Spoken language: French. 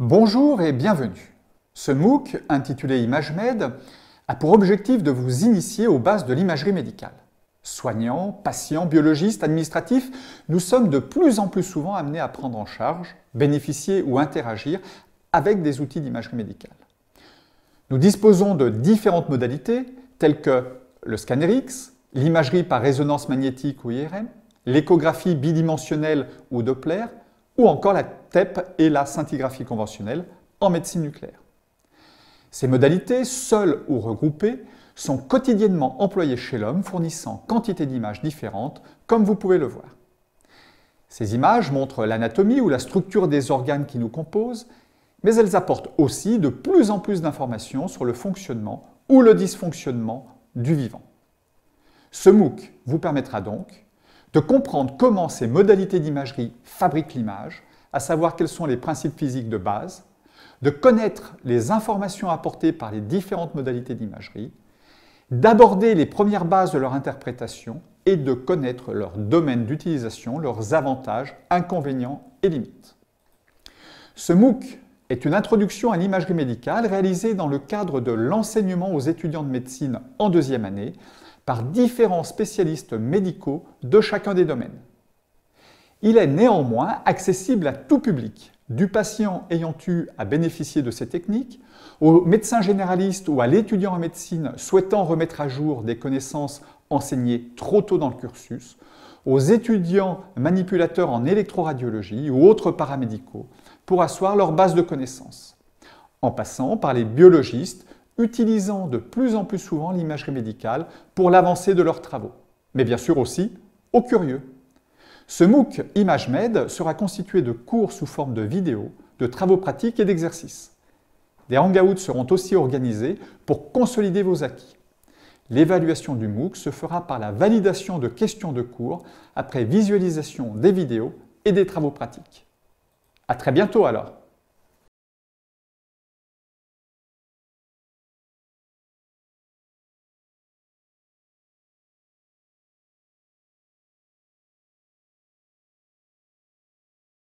Bonjour et bienvenue. Ce MOOC, intitulé ImageMed, a pour objectif de vous initier aux bases de l'imagerie médicale. Soignants, patients, biologistes, administratifs, nous sommes de plus en plus souvent amenés à prendre en charge, bénéficier ou interagir avec des outils d'imagerie médicale. Nous disposons de différentes modalités telles que le scanner X, l'imagerie par résonance magnétique ou IRM, l'échographie bidimensionnelle ou Doppler, ou encore la TEP et la scintigraphie conventionnelle en médecine nucléaire. Ces modalités, seules ou regroupées, sont quotidiennement employées chez l'homme, fournissant quantité d'images différentes, comme vous pouvez le voir. Ces images montrent l'anatomie ou la structure des organes qui nous composent, mais elles apportent aussi de plus en plus d'informations sur le fonctionnement ou le dysfonctionnement du vivant. Ce MOOC vous permettra donc de comprendre comment ces modalités d'imagerie fabriquent l'image, à savoir quels sont les principes physiques de base, de connaître les informations apportées par les différentes modalités d'imagerie, d'aborder les premières bases de leur interprétation et de connaître leur domaine d'utilisation, leurs avantages, inconvénients et limites. Ce MOOC est une introduction à l'imagerie médicale réalisée dans le cadre de l'enseignement aux étudiants de médecine en deuxième année par différents spécialistes médicaux de chacun des domaines. Il est néanmoins accessible à tout public, du patient ayant eu à bénéficier de ces techniques, au médecin généraliste ou à l'étudiant en médecine souhaitant remettre à jour des connaissances enseignées trop tôt dans le cursus, aux étudiants manipulateurs en électroradiologie ou autres paramédicaux pour asseoir leur base de connaissances, en passant par les biologistes utilisant de plus en plus souvent l'imagerie médicale pour l'avancée de leurs travaux, mais bien sûr aussi aux curieux. Ce MOOC ImageMed sera constitué de cours sous forme de vidéos, de travaux pratiques et d'exercices. Des hangouts seront aussi organisés pour consolider vos acquis. L'évaluation du MOOC se fera par la validation de questions de cours après visualisation des vidéos et des travaux pratiques. À très bientôt alors